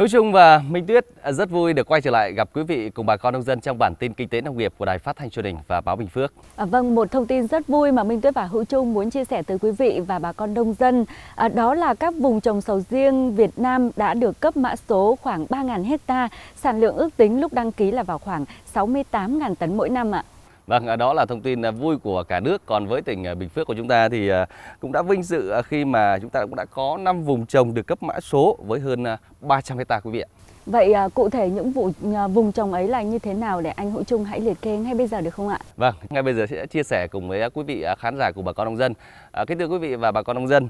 Hữu Trung và Minh Tuyết à, rất vui được quay trở lại gặp quý vị cùng bà con nông dân trong bản tin kinh tế nông nghiệp của Đài Phát thanh Truyền hình và Báo Bình Phước. À, vâng, một thông tin rất vui mà Minh Tuyết và Hữu Trung muốn chia sẻ tới quý vị và bà con nông dân, à, đó là các vùng trồng sầu riêng Việt Nam đã được cấp mã số khoảng 3.000 hecta, sản lượng ước tính lúc đăng ký là vào khoảng 68.000 tấn mỗi năm ạ. À. Vâng, à, đó là thông tin à, vui của cả nước. Còn với tỉnh à, Bình Phước của chúng ta thì cũng đã vinh dự khi mà chúng ta cũng đã có 5 vùng trồng được cấp mã số với hơn 300 hecta quý vị ạ. Vậy cụ thể những vụ vùng trồng ấy là như thế nào để anh Hữu Trung hãy liệt kê ngay bây giờ được không ạ? Vâng, ngay bây giờ sẽ chia sẻ cùng với quý vị khán giả của bà con nông dân. À, kính thưa quý vị và bà con nông dân,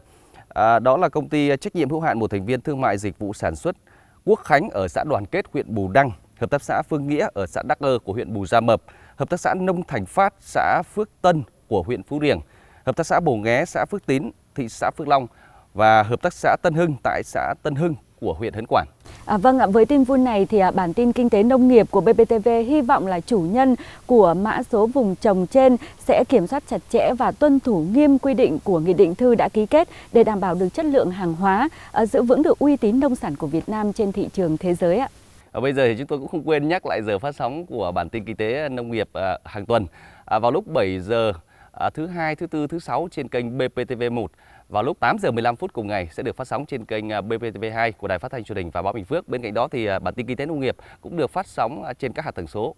à, đó là công ty trách nhiệm hữu hạn một thành viên thương mại dịch vụ sản xuất Quốc Khánh ở xã Đoàn Kết huyện Bù Đăng, hợp tác xã Phương Nghĩa ở xã Đắc Ơ của huyện Bù Gia Mập Hợp tác xã Nông Thành Phát, xã Phước Tân của huyện Phú Riềng, Hợp tác xã Bồ Nghé, xã Phước Tín, thị xã Phước Long và Hợp tác xã Tân Hưng tại xã Tân Hưng của huyện Hấn Quản. À, vâng ạ, với tin vui này thì à, bản tin kinh tế nông nghiệp của BBTV hy vọng là chủ nhân của mã số vùng trồng trên sẽ kiểm soát chặt chẽ và tuân thủ nghiêm quy định của nghị định thư đã ký kết để đảm bảo được chất lượng hàng hóa, à, giữ vững được uy tín nông sản của Việt Nam trên thị trường thế giới ạ. Và ờ, bây giờ thì chúng tôi cũng không quên nhắc lại giờ phát sóng của bản tin kinh tế nông nghiệp ờ, hàng tuần à, vào lúc 7 giờ à, thứ hai, thứ tư, thứ sáu trên kênh BPTV1 vào lúc 8 giờ 15 phút cùng ngày sẽ được phát sóng trên kênh à, BPTV2 của Đài Phát thanh Truyền hình và Báo Bình Phước. Bên cạnh đó thì bản tin kinh tế nông nghiệp cũng được phát sóng trên các hạ tầng số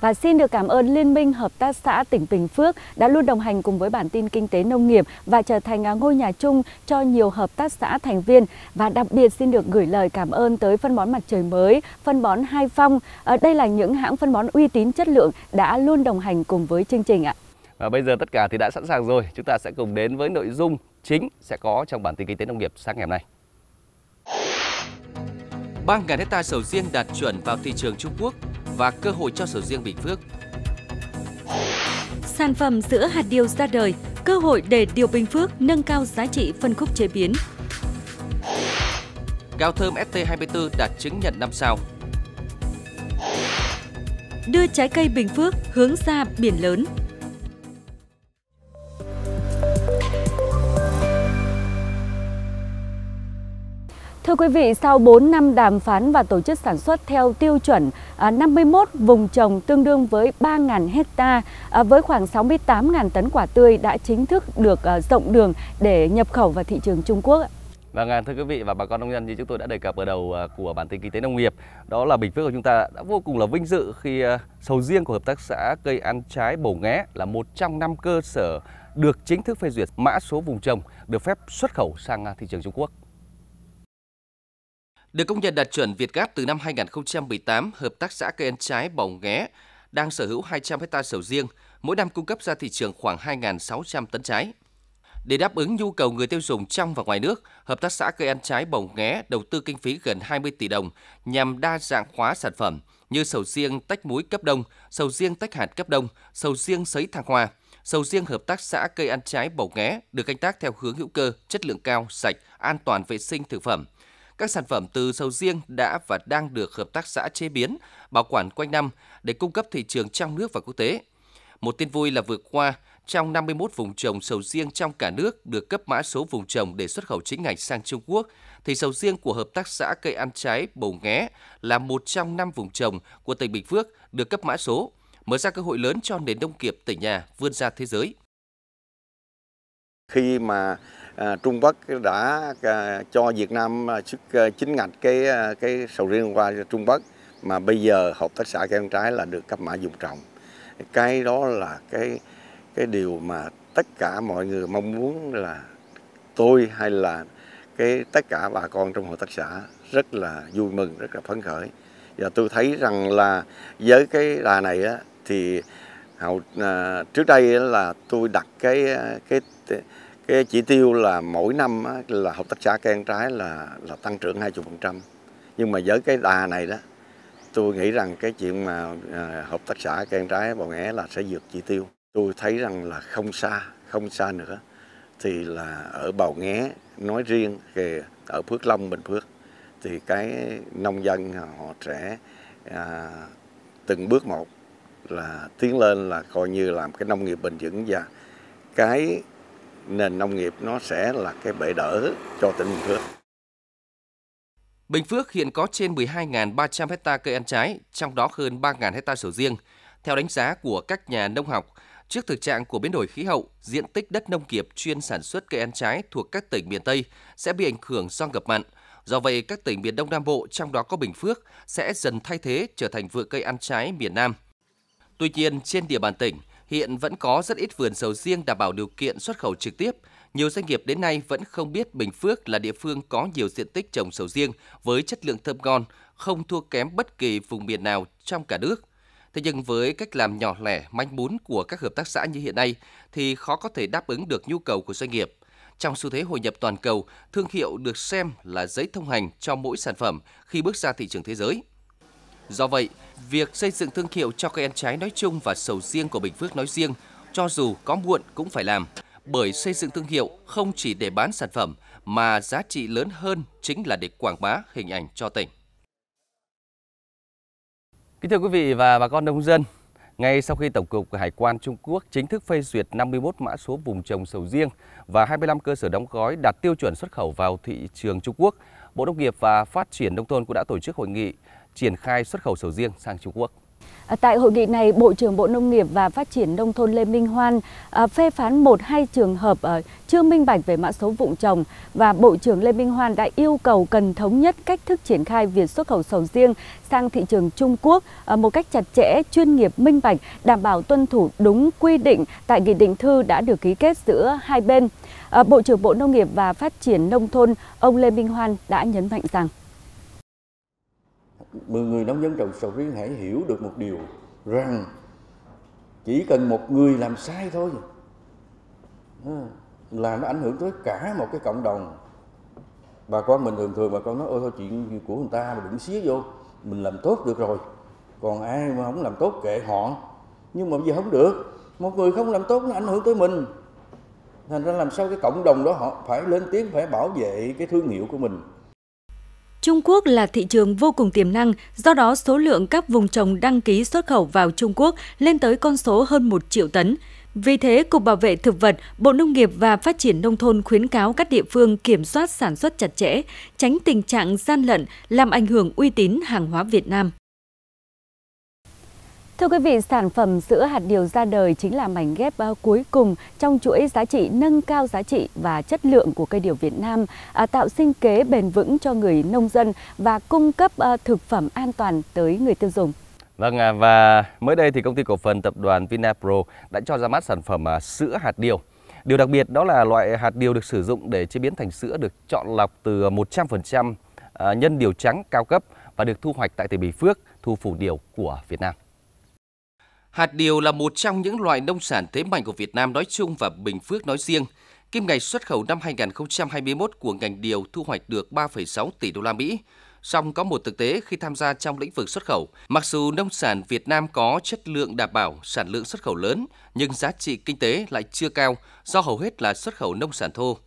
và xin được cảm ơn Liên minh Hợp tác xã tỉnh Bình Phước đã luôn đồng hành cùng với bản tin Kinh tế Nông nghiệp và trở thành à, ngôi nhà chung cho nhiều hợp tác xã thành viên. Và đặc biệt xin được gửi lời cảm ơn tới phân bón mặt trời mới, phân bón Hai Phong. Ở ờ, đây là những hãng phân bón uy tín chất lượng đã luôn đồng hành cùng với chương trình ạ. Và bây giờ tất cả thì đã sẵn sàng rồi, chúng ta sẽ cùng đến với nội dung chính sẽ có trong bản tin Kinh tế Nông nghiệp sáng ngày hôm nay. 3.000 hecta sầu riêng đạt chuẩn vào thị trường Trung Quốc và cơ hội cho sầu riêng Bình Phước. Sản phẩm sữa hạt điều ra đời, cơ hội để điều Bình Phước nâng cao giá trị phân khúc chế biến. Gạo thơm ST24 đạt chứng nhận 5 sao. Đưa trái cây Bình Phước hướng ra biển lớn. Thưa quý vị, sau 4 năm đàm phán và tổ chức sản xuất theo tiêu chuẩn 51 à, vùng trồng tương đương với 3.000 hecta à, với khoảng 68.000 tấn quả tươi đã chính thức được à, rộng đường để nhập khẩu vào thị trường Trung Quốc. Vâng, thưa quý vị và bà con nông dân như chúng tôi đã đề cập ở đầu của bản tin kinh tế nông nghiệp, đó là Bình Phước của chúng ta đã vô cùng là vinh dự khi sầu riêng của hợp tác xã cây ăn trái Bổ ngé là một trong năm cơ sở được chính thức phê duyệt mã số vùng trồng được phép xuất khẩu sang thị trường Trung Quốc. Được công nhận đạt chuẩn Việt Gáp từ năm 2018, hợp tác xã cây ăn trái Bồng Nghé đang sở hữu 200 hecta sầu riêng, mỗi năm cung cấp ra thị trường khoảng 2.600 tấn trái. Để đáp ứng nhu cầu người tiêu dùng trong và ngoài nước, Hợp tác xã cây ăn trái Bồng Nghé đầu tư kinh phí gần 20 tỷ đồng nhằm đa dạng hóa sản phẩm như sầu riêng tách muối cấp đông, sầu riêng tách hạt cấp đông, sầu riêng sấy thang hoa. Sầu riêng hợp tác xã cây ăn trái Bồng Nghé được canh tác theo hướng hữu cơ, chất lượng cao, sạch, an toàn vệ sinh thực phẩm – các sản phẩm từ sầu riêng đã và đang được hợp tác xã chế biến, bảo quản quanh năm để cung cấp thị trường trong nước và quốc tế. Một tin vui là vừa qua, trong 51 vùng trồng sầu riêng trong cả nước được cấp mã số vùng trồng để xuất khẩu chính ngạch sang Trung Quốc, thì sầu riêng của hợp tác xã cây ăn trái Bầu Nghé là một trong năm vùng trồng của tỉnh Bình Phước được cấp mã số, mở ra cơ hội lớn cho nền nông nghiệp tỉnh nhà vươn ra thế giới. Khi mà À, Trung Quốc đã à, cho Việt Nam xuất à, chính ngạch cái cái sầu riêng qua Trung Quốc mà bây giờ hợp tác xã cây ăn trái là được cấp mã dùng trồng cái đó là cái cái điều mà tất cả mọi người mong muốn là tôi hay là cái tất cả bà con trong hợp tác xã rất là vui mừng rất là phấn khởi và tôi thấy rằng là với cái đà này á, thì hậu à, trước đây là tôi đặt cái cái cái chỉ tiêu là mỗi năm là hợp tác xã cây ăn trái là là tăng trưởng 20%. Nhưng mà với cái đà này đó, tôi nghĩ rằng cái chuyện mà à, hợp tác xã cây ăn trái bầu nghé là sẽ vượt chỉ tiêu. Tôi thấy rằng là không xa, không xa nữa thì là ở bầu Nghé nói riêng kìa ở Phước Long Bình Phước thì cái nông dân họ sẽ à, từng bước một là tiến lên là coi như làm cái nông nghiệp bền vững và cái nền nông nghiệp nó sẽ là cái bệ đỡ cho tỉnh Bình Phước. Bình Phước hiện có trên 12.300 hecta cây ăn trái, trong đó hơn 3.000 hecta sầu riêng. Theo đánh giá của các nhà nông học, trước thực trạng của biến đổi khí hậu, diện tích đất nông nghiệp chuyên sản xuất cây ăn trái thuộc các tỉnh miền Tây sẽ bị ảnh hưởng do ngập mặn. Do vậy, các tỉnh miền Đông Nam Bộ, trong đó có Bình Phước, sẽ dần thay thế trở thành vựa cây ăn trái miền Nam. Tuy nhiên, trên địa bàn tỉnh, hiện vẫn có rất ít vườn sầu riêng đảm bảo điều kiện xuất khẩu trực tiếp. Nhiều doanh nghiệp đến nay vẫn không biết Bình Phước là địa phương có nhiều diện tích trồng sầu riêng với chất lượng thơm ngon, không thua kém bất kỳ vùng miền nào trong cả nước. Thế nhưng với cách làm nhỏ lẻ, manh mún của các hợp tác xã như hiện nay thì khó có thể đáp ứng được nhu cầu của doanh nghiệp. Trong xu thế hội nhập toàn cầu, thương hiệu được xem là giấy thông hành cho mỗi sản phẩm khi bước ra thị trường thế giới – Do vậy, việc xây dựng thương hiệu cho cây ăn trái nói chung và sầu riêng của Bình Phước nói riêng, cho dù có muộn cũng phải làm, bởi xây dựng thương hiệu không chỉ để bán sản phẩm mà giá trị lớn hơn chính là để quảng bá hình ảnh cho tỉnh. Kính thưa quý vị và bà con nông dân, ngay sau khi Tổng cục Hải quan Trung Quốc chính thức phê duyệt 51 mã số vùng trồng sầu riêng và 25 cơ sở đóng gói đạt tiêu chuẩn xuất khẩu vào thị trường Trung Quốc, Bộ Nông nghiệp và Phát triển Nông thôn cũng đã tổ chức hội nghị triển khai xuất khẩu sầu riêng sang Trung Quốc. À, tại hội nghị này, Bộ trưởng Bộ Nông nghiệp và Phát triển Nông thôn Lê Minh Hoan à, phê phán một hai trường hợp à, chưa minh bạch về mã số vụ trồng và Bộ trưởng Lê Minh Hoan đã yêu cầu cần thống nhất cách thức triển khai việc xuất khẩu sầu riêng sang thị trường Trung Quốc một cách chặt chẽ, chuyên nghiệp, minh bạch, đảm bảo tuân thủ đúng quy định tại nghị định thư đã được ký kết giữa hai bên. Bộ trưởng Bộ Nông nghiệp và Phát triển Nông thôn, ông Lê Minh Hoan đã nhấn mạnh rằng người nông dân trồng sầu riêng hãy hiểu được một điều rằng chỉ cần một người làm sai thôi là nó ảnh hưởng tới cả một cái cộng đồng bà con mình thường thường bà con nói ôi thôi chuyện của người ta mà đừng xía vô mình làm tốt được rồi còn ai mà không làm tốt kệ họ nhưng mà bây giờ không được một người không làm tốt nó ảnh hưởng tới mình thành ra làm sao cái cộng đồng đó họ phải lên tiếng phải bảo vệ cái thương hiệu của mình Trung Quốc là thị trường vô cùng tiềm năng, do đó số lượng các vùng trồng đăng ký xuất khẩu vào Trung Quốc lên tới con số hơn 1 triệu tấn. Vì thế, Cục Bảo vệ Thực vật, Bộ Nông nghiệp và Phát triển Nông thôn khuyến cáo các địa phương kiểm soát sản xuất chặt chẽ, tránh tình trạng gian lận làm ảnh hưởng uy tín hàng hóa Việt Nam. Thưa quý vị, sản phẩm sữa hạt điều ra đời chính là mảnh ghép à, cuối cùng trong chuỗi giá trị nâng cao giá trị và chất lượng của cây điều Việt Nam, à, tạo sinh kế bền vững cho người nông dân và cung cấp à, thực phẩm an toàn tới người tiêu dùng. Vâng và mới đây thì công ty cổ phần tập đoàn Vinapro đã cho ra mắt sản phẩm sữa hạt điều. Điều đặc biệt đó là loại hạt điều được sử dụng để chế biến thành sữa được chọn lọc từ 100% nhân điều trắng cao cấp và được thu hoạch tại tỉnh Bình Phước, thu phủ điều của Việt Nam. Hạt điều là một trong những loại nông sản thế mạnh của Việt Nam nói chung và Bình Phước nói riêng. Kim ngạch xuất khẩu năm 2021 của ngành điều thu hoạch được 3,6 tỷ đô la Mỹ. Song có một thực tế khi tham gia trong lĩnh vực xuất khẩu, mặc dù nông sản Việt Nam có chất lượng đảm bảo, sản lượng xuất khẩu lớn, nhưng giá trị kinh tế lại chưa cao do hầu hết là xuất khẩu nông sản thô.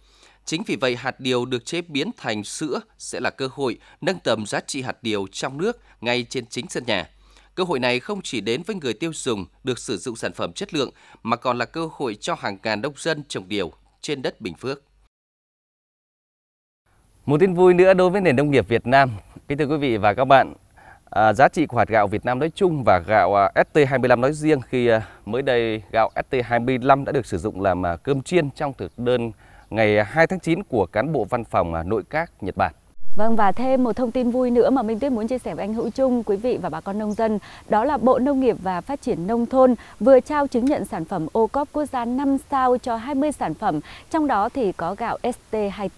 Chính vì vậy, hạt điều được chế biến thành sữa sẽ là cơ hội nâng tầm giá trị hạt điều trong nước ngay trên chính sân nhà. Cơ hội này không chỉ đến với người tiêu dùng được sử dụng sản phẩm chất lượng mà còn là cơ hội cho hàng ngàn nông dân trồng điều trên đất Bình Phước. Một tin vui nữa đối với nền nông nghiệp Việt Nam. Kính thưa quý vị và các bạn, à, giá trị của hạt gạo Việt Nam nói chung và gạo à, ST25 nói riêng khi à, mới đây gạo ST25 đã được sử dụng làm à, cơm chiên trong thực đơn ngày 2 tháng 9 của cán bộ văn phòng à, nội các Nhật Bản. Vâng và thêm một thông tin vui nữa mà Minh Tuyết muốn chia sẻ với anh Hữu Trung, quý vị và bà con nông dân, đó là Bộ Nông nghiệp và Phát triển Nông thôn vừa trao chứng nhận sản phẩm ô cốp quốc gia 5 sao cho 20 sản phẩm, trong đó thì có gạo ST24.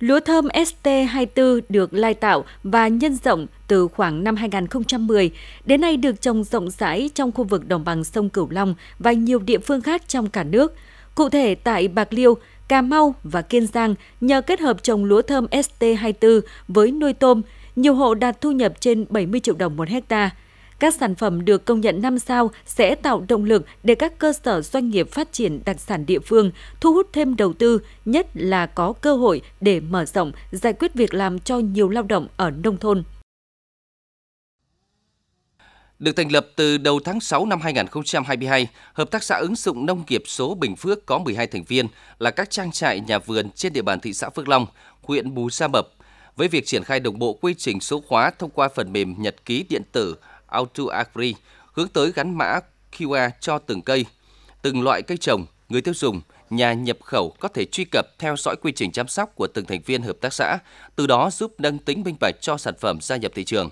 Lúa thơm ST24 được lai tạo và nhân rộng từ khoảng năm 2010, đến nay được trồng rộng rãi trong khu vực đồng bằng sông Cửu Long và nhiều địa phương khác trong cả nước. Cụ thể tại Bạc Liêu, Cà Mau và Kiên Giang nhờ kết hợp trồng lúa thơm ST24 với nuôi tôm, nhiều hộ đạt thu nhập trên 70 triệu đồng một hecta. Các sản phẩm được công nhận 5 sao sẽ tạo động lực để các cơ sở doanh nghiệp phát triển đặc sản địa phương, thu hút thêm đầu tư, nhất là có cơ hội để mở rộng, giải quyết việc làm cho nhiều lao động ở nông thôn. Được thành lập từ đầu tháng 6 năm 2022, Hợp tác xã ứng dụng nông nghiệp số Bình Phước có 12 thành viên là các trang trại nhà vườn trên địa bàn thị xã Phước Long, huyện Bù Sa Mập. Với việc triển khai đồng bộ quy trình số hóa thông qua phần mềm nhật ký điện tử Auto Agri, hướng tới gắn mã QR cho từng cây, từng loại cây trồng, người tiêu dùng, nhà nhập khẩu có thể truy cập theo dõi quy trình chăm sóc của từng thành viên hợp tác xã, từ đó giúp nâng tính minh bạch cho sản phẩm gia nhập thị trường.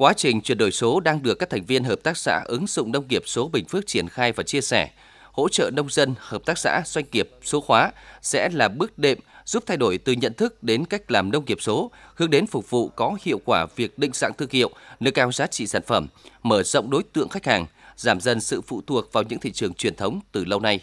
Quá trình chuyển đổi số đang được các thành viên hợp tác xã ứng dụng nông nghiệp số Bình Phước triển khai và chia sẻ. Hỗ trợ nông dân, hợp tác xã, doanh nghiệp số hóa sẽ là bước đệm giúp thay đổi từ nhận thức đến cách làm nông nghiệp số, hướng đến phục vụ có hiệu quả việc định dạng thương hiệu, nâng cao giá trị sản phẩm, mở rộng đối tượng khách hàng, giảm dần sự phụ thuộc vào những thị trường truyền thống từ lâu nay.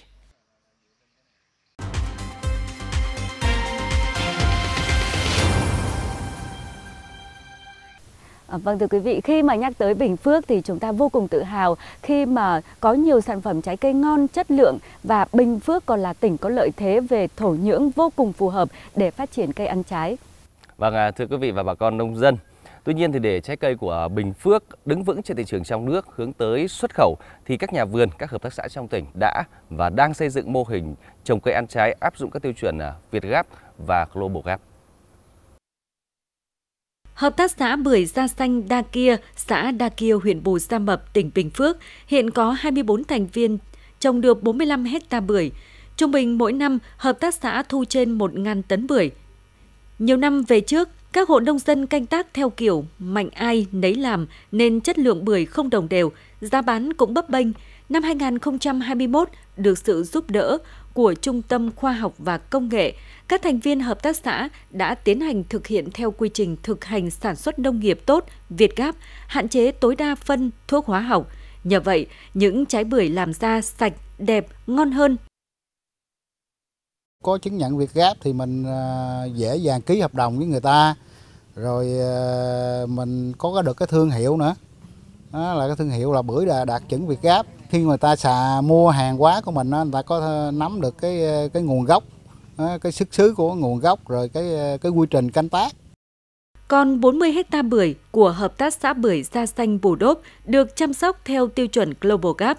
À, vâng thưa quý vị, khi mà nhắc tới Bình Phước thì chúng ta vô cùng tự hào khi mà có nhiều sản phẩm trái cây ngon, chất lượng và Bình Phước còn là tỉnh có lợi thế về thổ nhưỡng vô cùng phù hợp để phát triển cây ăn trái. Vâng à, thưa quý vị và bà con nông dân, Tuy nhiên thì để trái cây của Bình Phước đứng vững trên thị trường trong nước hướng tới xuất khẩu thì các nhà vườn, các hợp tác xã trong tỉnh đã và đang xây dựng mô hình trồng cây ăn trái áp dụng các tiêu chuẩn à, Việt Gáp và Global Gap. Hợp tác xã Bưởi Da Xanh Đa Kia, xã Đa Kia, huyện Bù Gia Mập, tỉnh Bình Phước, hiện có 24 thành viên, trồng được 45 hecta bưởi. Trung bình mỗi năm, hợp tác xã thu trên 1.000 tấn bưởi. Nhiều năm về trước, các hộ nông dân canh tác theo kiểu mạnh ai nấy làm nên chất lượng bưởi không đồng đều, giá bán cũng bấp bênh. Năm 2021, được sự giúp đỡ, của Trung tâm Khoa học và Công nghệ, các thành viên hợp tác xã đã tiến hành thực hiện theo quy trình thực hành sản xuất nông nghiệp tốt, Việt Gáp, hạn chế tối đa phân, thuốc hóa học. Nhờ vậy, những trái bưởi làm ra sạch, đẹp, ngon hơn. Có chứng nhận Việt Gáp thì mình à, dễ dàng ký hợp đồng với người ta, rồi à, mình có được cái thương hiệu nữa. Đó là cái thương hiệu là bưởi đạt chuẩn Việt Gáp khi người ta xà mua hàng hóa của mình đó, người ta có nắm được cái cái nguồn gốc cái xuất xứ của nguồn gốc rồi cái cái quy trình canh tác còn 40 hecta bưởi của Hợp tác xã Bưởi Gia Xanh Bù Đốp được chăm sóc theo tiêu chuẩn Global Gap.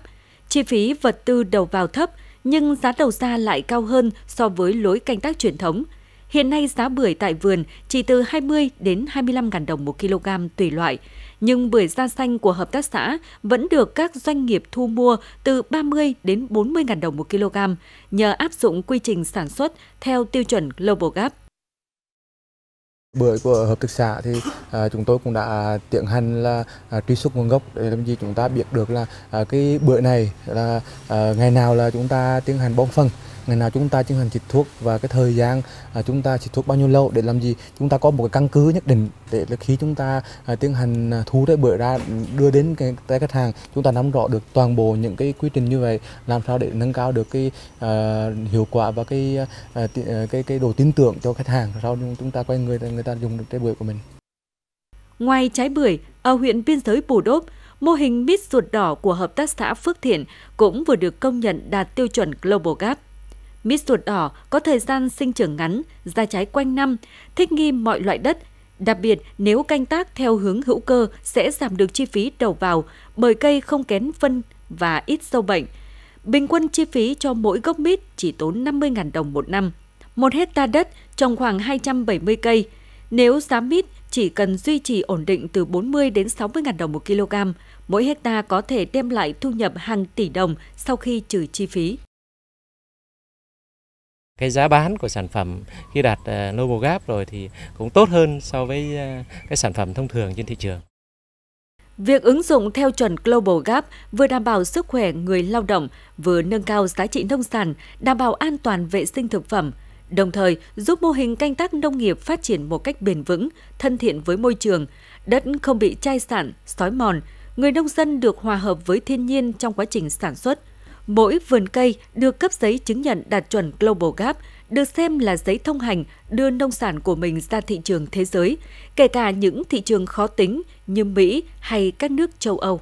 Chi phí vật tư đầu vào thấp, nhưng giá đầu ra lại cao hơn so với lối canh tác truyền thống. Hiện nay giá bưởi tại vườn chỉ từ 20 đến 25 000 đồng một kg tùy loại nhưng bưởi da xanh của hợp tác xã vẫn được các doanh nghiệp thu mua từ 30 đến 40 ngàn đồng một kg nhờ áp dụng quy trình sản xuất theo tiêu chuẩn Global Gap. Bưởi của hợp tác xã thì à, chúng tôi cũng đã tiến hành là à, truy xuất nguồn gốc để làm gì chúng ta biết được là à, cái bữa này là à, ngày nào là chúng ta tiến hành bón phân ngày nào chúng ta tiến hành xịt thuốc và cái thời gian à, chúng ta xịt thuốc bao nhiêu lâu để làm gì chúng ta có một cái căn cứ nhất định để khi chúng ta à, tiến hành à, thu cái bưởi ra đưa đến cái tay khách hàng chúng ta nắm rõ được toàn bộ những cái quy trình như vậy làm sao để nâng cao được cái à, hiệu quả và cái à, cái à, à, cái, cái độ tin tưởng cho khách hàng sau chúng ta quay người người ta dùng được cái bưởi của mình Ngoài trái bưởi, ở huyện biên giới Bù Đốp, mô hình mít ruột đỏ của Hợp tác xã Phước Thiện cũng vừa được công nhận đạt tiêu chuẩn Global Gap. Mít ruột đỏ có thời gian sinh trưởng ngắn, ra trái quanh năm, thích nghi mọi loại đất. Đặc biệt, nếu canh tác theo hướng hữu cơ sẽ giảm được chi phí đầu vào bởi cây không kén phân và ít sâu bệnh. Bình quân chi phí cho mỗi gốc mít chỉ tốn 50.000 đồng một năm. Một hecta đất trồng khoảng 270 cây. Nếu giá mít chỉ cần duy trì ổn định từ 40 đến 60 ngàn đồng một kg, mỗi hecta có thể đem lại thu nhập hàng tỷ đồng sau khi trừ chi phí. Cái giá bán của sản phẩm khi đạt ờ, Noble Gap rồi thì cũng tốt hơn so với ờ, cái sản phẩm thông thường trên thị trường. Việc ứng dụng theo chuẩn Global Gap vừa đảm bảo sức khỏe người lao động, vừa nâng cao giá trị nông sản, đảm bảo an toàn vệ sinh thực phẩm – đồng thời giúp mô hình canh tác nông nghiệp phát triển một cách bền vững, thân thiện với môi trường, đất không bị chai sản, sói mòn, người nông dân được hòa hợp với thiên nhiên trong quá trình sản xuất. Mỗi vườn cây được cấp giấy chứng nhận đạt chuẩn Global Gap, được xem là giấy thông hành đưa nông sản của mình ra thị trường thế giới, kể cả những thị trường khó tính như Mỹ hay các nước châu Âu.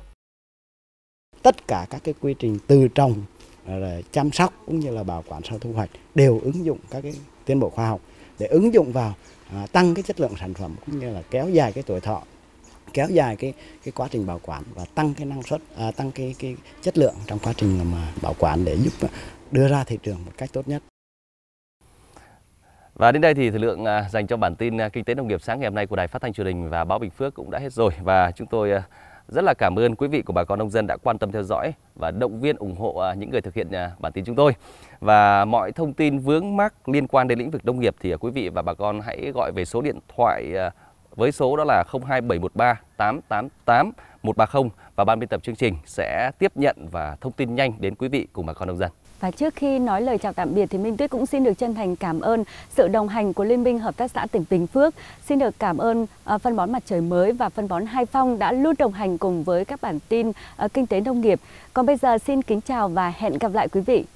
Tất cả các cái quy trình từ trồng rồi chăm sóc cũng như là bảo quản sau thu hoạch đều ứng dụng các cái tiến bộ khoa học để ứng dụng vào à, tăng cái chất lượng sản phẩm cũng như là kéo dài cái tuổi thọ kéo dài cái cái quá trình bảo quản và tăng cái năng suất à, tăng cái cái chất lượng trong quá trình mà bảo quản để giúp đưa ra thị trường một cách tốt nhất. Và đến đây thì thời lượng à, dành cho bản tin à, kinh tế nông nghiệp sáng ngày hôm nay của Đài Phát thanh Truyền hình và báo Bình Phước cũng đã hết rồi và chúng tôi à, rất là cảm ơn quý vị của bà con nông dân đã quan tâm theo dõi và động viên ủng hộ à, những người thực hiện à, bản tin chúng tôi. Và mọi thông tin vướng mắc liên quan đến lĩnh vực nông nghiệp thì à, quý vị và bà con hãy gọi về số điện thoại với số đó là 02713 888 130 và ban biên tập chương trình sẽ tiếp nhận và thông tin nhanh đến quý vị cùng bà con nông dân. Và trước khi nói lời chào tạm biệt thì Minh Tuyết cũng xin được chân thành cảm ơn sự đồng hành của Liên minh Hợp tác xã tỉnh Bình Phước. Xin được cảm ơn à, phân bón mặt trời mới và phân bón Hai Phong đã luôn đồng hành cùng với các bản tin à, kinh tế nông nghiệp. Còn bây giờ xin kính chào và hẹn gặp lại quý vị.